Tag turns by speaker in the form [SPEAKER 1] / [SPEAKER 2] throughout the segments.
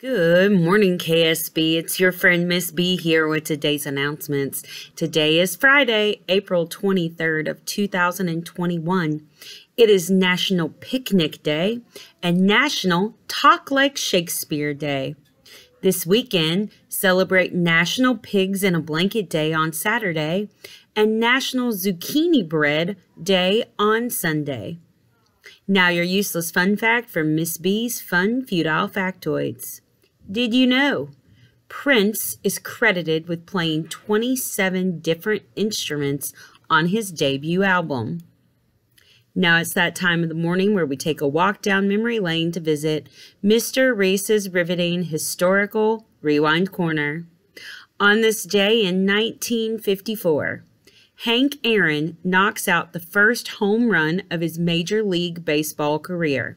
[SPEAKER 1] Good morning, KSB. It's your friend Miss B here with today's announcements. Today is Friday, April 23rd of 2021. It is National Picnic Day and National Talk Like Shakespeare Day. This weekend, celebrate National Pigs in a Blanket Day on Saturday and National Zucchini Bread Day on Sunday. Now your useless fun fact from Miss B's Fun Feudal Factoids. Did you know? Prince is credited with playing 27 different instruments on his debut album. Now it's that time of the morning where we take a walk down memory lane to visit Mr. Reese's riveting historical Rewind Corner. On this day in 1954, Hank Aaron knocks out the first home run of his Major League Baseball career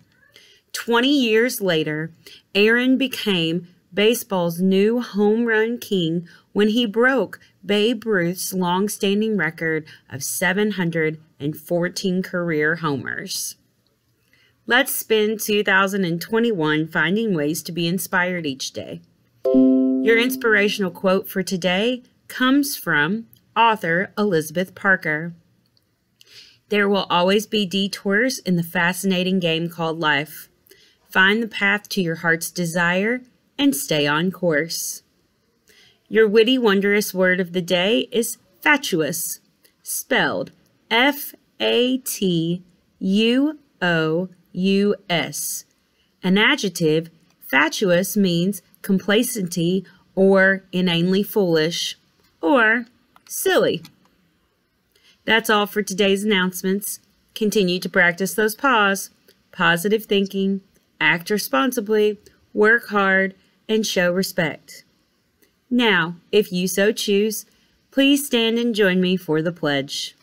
[SPEAKER 1] 20 years later, Aaron became baseball's new home run king when he broke Babe Ruth's long-standing record of 714 career homers. Let's spend 2021 finding ways to be inspired each day. Your inspirational quote for today comes from author Elizabeth Parker. There will always be detours in the fascinating game called life. Find the path to your heart's desire and stay on course. Your witty, wondrous word of the day is fatuous, spelled F A T U O U S. An adjective, fatuous means complacency or inanely foolish or silly. That's all for today's announcements. Continue to practice those pause, positive thinking, act responsibly, work hard, and show respect. Now, if you so choose, please stand and join me for the pledge.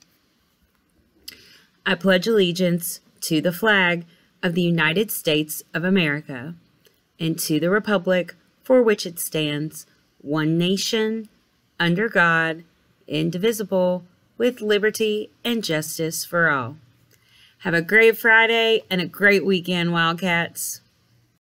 [SPEAKER 1] I pledge allegiance to the flag of the United States of America and to the republic for which it stands, one nation, under God, indivisible, with liberty and justice for all. Have a great Friday and a great weekend, Wildcats.